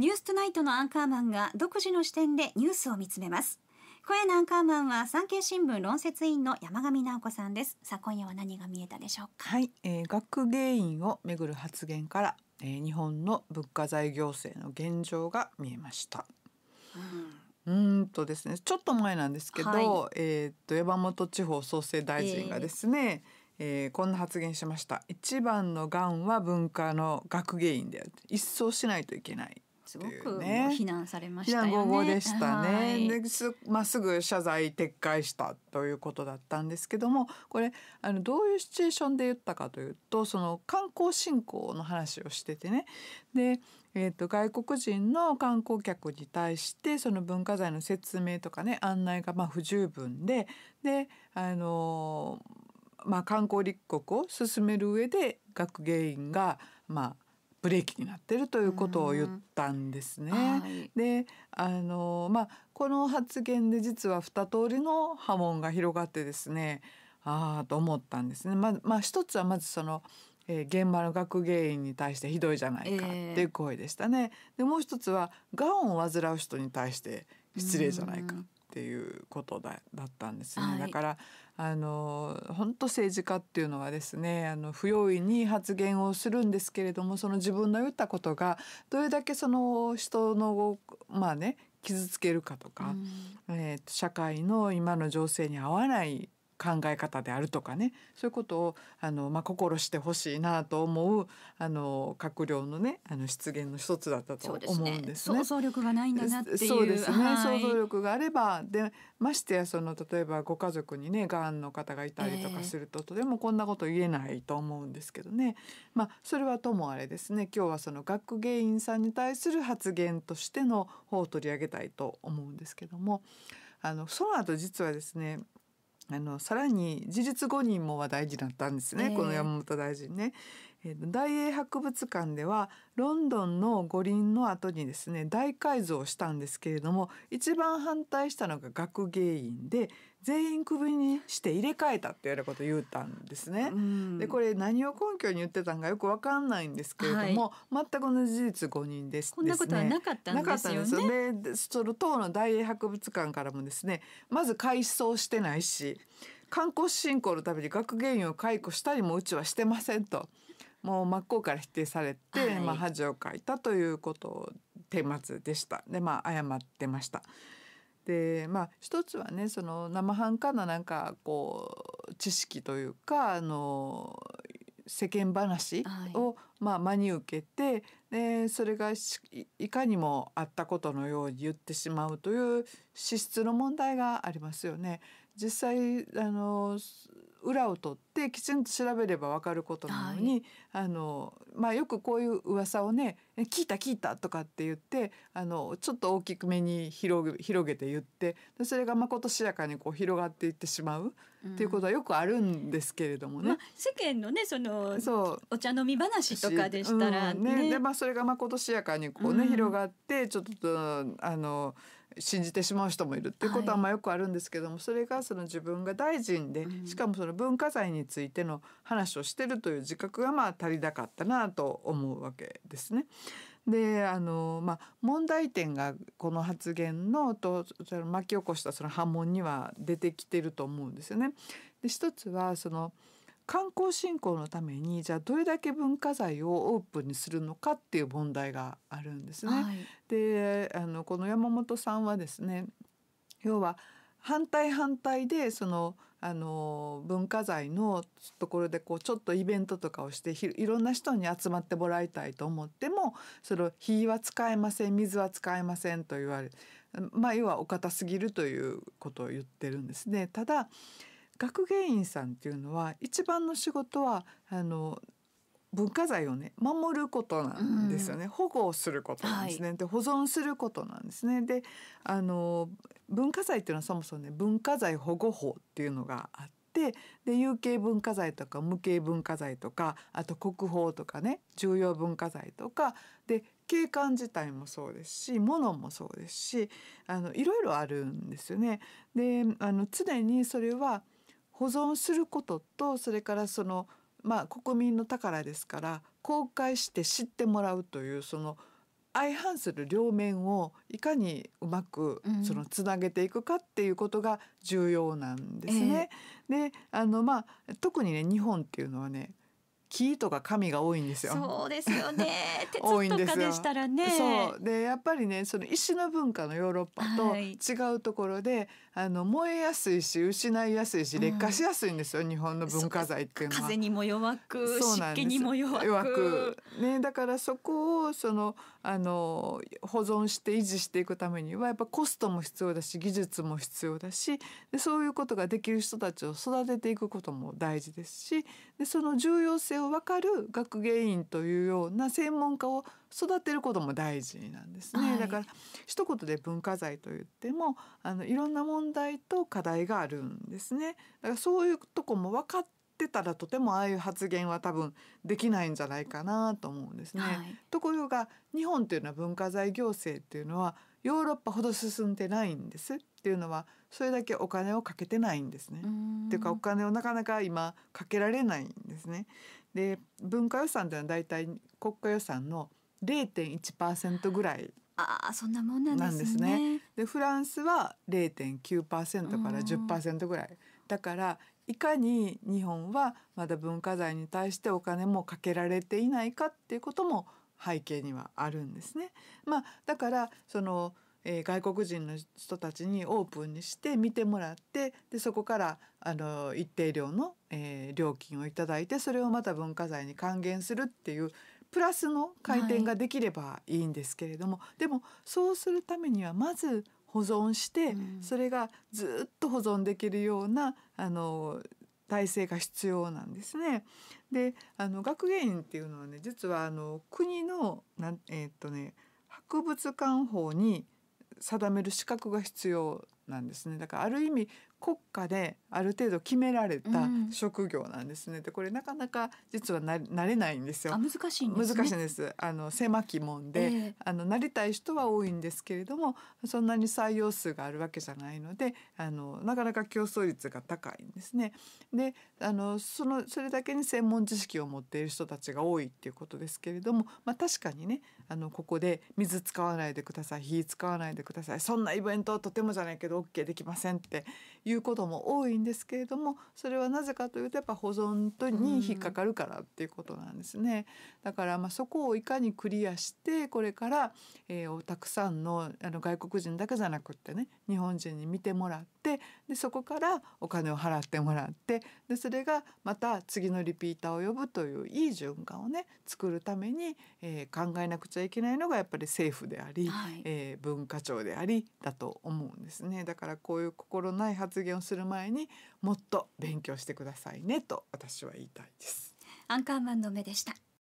ニューストナイトのアンカーマンが独自の視点でニュースを見つめます。声のアンカーマンは産経新聞論説委員の山上直子さんです。さあ今夜は何が見えたでしょうか。はい、えー、学芸員をめぐる発言から、えー、日本の物価財行政の現状が見えました。うん、うんとですね、ちょっと前なんですけど、はい、えっと山本地方創生大臣がですね。えーえー、こんな発言しました一番のがんは文化の学芸員である一掃しないといけないすごく非難されましたね。でしたね、はい、ですますぐ謝罪撤回したということだったんですけどもこれあのどういうシチュエーションで言ったかというとその観光振興の話をしててねで、えーと、外国人の観光客に対してその文化財の説明とかね案内がま不十分でであのー、まあ、観光立国を進める上で学芸員がまあブレーキになってるということを言ったんですね。はい、であの、まあ、この発言で実は二通りの波紋が広がってですねああと思ったんですね。ままあ、一つはまずそのえー、現場の学芸員に対してひどいじゃないかっていう声でしたね。えー、でもう一つはがんを患う人に対して失礼じゃないかっっていうことだだったんですね、はい、だからあの本当政治家っていうのはですねあの不用意に発言をするんですけれどもその自分の言ったことがどれだけその人のまあね傷つけるかとか、うん、えー、社会の今の情勢に合わない考え方であるとかねそういうことをあの、まあ、心してほしいなと思うあの閣僚のねあの出現の一つだったと思うんですね。想像力がないんだなってそうですね、はい、想像力があればでましてやその例えばご家族にねがんの方がいたりとかすると、えー、とてもこんなこと言えないと思うんですけどね、まあ、それはともあれですね今日はその学芸員さんに対する発言としての方を取り上げたいと思うんですけどもあのその後実はですねあのさらに事実誤認もは大事だったんですね、えー、この山本大臣ね。えー、大英博物館ではロンドンの五輪の後にですね大改造したんですけれども一番反対したのが学芸員で全員クビにして入れ替えたってやることを言ったんですね。でこれ何を根拠に言ってたんかよく分かんないんですけれども、はい、全く同じ事実5人です、こんなことはなかったんですよね。でその当の大英博物館からもですねまず改装してないし観光振興のために学芸員を解雇したりもうちはしてませんと。もう真っ向から否定されて、はい、まあ、恥をかいたということをテ末でしたでまあ謝ってました。でまあ一つはねその生半可ななんかこう知識というかあの世間話を、まあ、真に受けてでそれがいかにもあったことのように言ってしまうという資質の問題がありますよね。実際あの裏を取ってきちんと調べれば分かることなのに、はい、あのまあ、よくこういう噂をね「聞いた聞いた」とかって言ってあのちょっと大きく目に広げ広げて言ってそれがまことしやかにこう広がっていってしまう、っていうことはよくあるんですけれどもね。まあ、世間のねそのそうお茶飲み話とかでしたらね。うん、ねでまあ、それがまことしやかにこうね、うん、広がってちょっとあの。信じてしまう人もいるっていうことはまあよくあるんですけども、はい、それがその自分が大臣で、しかもその文化財についての話をしてるという自覚がまあ足りなかったなと思うわけですね。であの、まあ、問題点がこの発言のとその巻き起こしたその波紋には出てきてると思うんですよね。で一つはその観光振興のためにじゃあどれだけ文化財をオープンにするのかっていう問題があるんですね。はい、であのこの山本さんはですね要は反対反対でそのあの文化財のところでこうちょっとイベントとかをしていろんな人に集まってもらいたいと思ってもその火は使えません水は使えませんと言われまあ要はお堅すぎるということを言ってるんですね。ただ学芸員さんっていうのは一番の仕事はあの文化財をね守ることなんですよね、うん、保護をすることなんですね、はい、で保存することなんですねであの文化財っていうのはそもそもね文化財保護法っていうのがあってで有形文化財とか無形文化財とかあと国宝とかね重要文化財とかで景観自体もそうですし物もそうですしあのいろいろあるんですよね。であの常にそれは保存することとそれからそのまあ国民の宝ですから公開して知ってもらうというその相反する両面をいかにうまくそのつなげていくかっていうことが重要なんですね。うんえー、であの、まあ、特にね日本っていうのはね木とか紙が多いんですよ。そうですよね。鉄とかでしたらね。そうでやっぱりねその石の文化のヨーロッパと違うところで、はい、あの燃えやすいし失いやすいし劣化しやすいんですよ、うん、日本の文化財っていうのは。風にも弱く湿気にも弱く。弱くねだからそこをそのあの保存して維持していくためにはやっぱコストも必要だし技術も必要だしでそういうことができる人たちを育てていくことも大事ですしでその重要性を分かる学芸員というような専門家を育てることも大事なんですね、はい、だから一言で文化財と言ってもあのいろんな問題と課題があるんですねだからそういうとこも分かってたらとてもああいう発言は多分できないんじゃないかなと思うんですね、はい、ところが日本というのは文化財行政っていうのはヨーロッパほど進んでないんですっていうのはそれだけお金をかけてないんですね。っていうかお金をなかなか今かけられないんですね。で文化予算というのは大体国家予算の0.1%ぐらいあそんなもんなんですね。で、ね、フランスは0.9%から10%ぐらい。だからいかに日本はまだ文化財に対してお金もかけられていないかっていうことも背景にはあるんですね。まあ、だからそのえー、外国人の人たちにオープンにして見てもらってでそこからあの一定量の、えー、料金を頂いてそれをまた文化財に還元するっていうプラスの回転ができればいいんですけれども、はい、でもそうするためにはまず保存して、うん、それがずっと保存できるようなあの体制が必要なんですね。であの学芸員っていうのはね実はあの国のなえー、っとね、博物館法に定める資格が必要なんですねだからある意味国家である程度決められた職業なんですね。うん、でこれなかなか実はななれないんですよ。難しいんです、ね、難しいんです。あの狭き門で、えー、あのなりたい人は多いんですけれどもそんなに採用数があるわけじゃないのであのなかなか競争率が高いんですね。であのそのそれだけに専門知識を持っている人たちが多いっていうことですけれども、まあ、確かにねあのここで水使わないでください火使わないでくださいそんなイベントとてもじゃないけどオッケーできませんっていうことも多いんですけれどもそれはなぜかというとやっぱ保存とに引っかかるからっていうことなんですね。だからまあそこをいかにクリアしてこれから、えー、たくさんのあの外国人だけじゃなくってね日本人に見てもらってでそこからお金を払ってもらってでそれがまた次のリピーターを呼ぶといういい循環をね作るために、えー、考えなくちゃいけないのがやっぱり政府であり、はい、えー、文化庁でありだと思うんですね。だからこういう心ない発発言をする前にもっと勉強してくださいねと私は言いたいですアンカーマンの目でした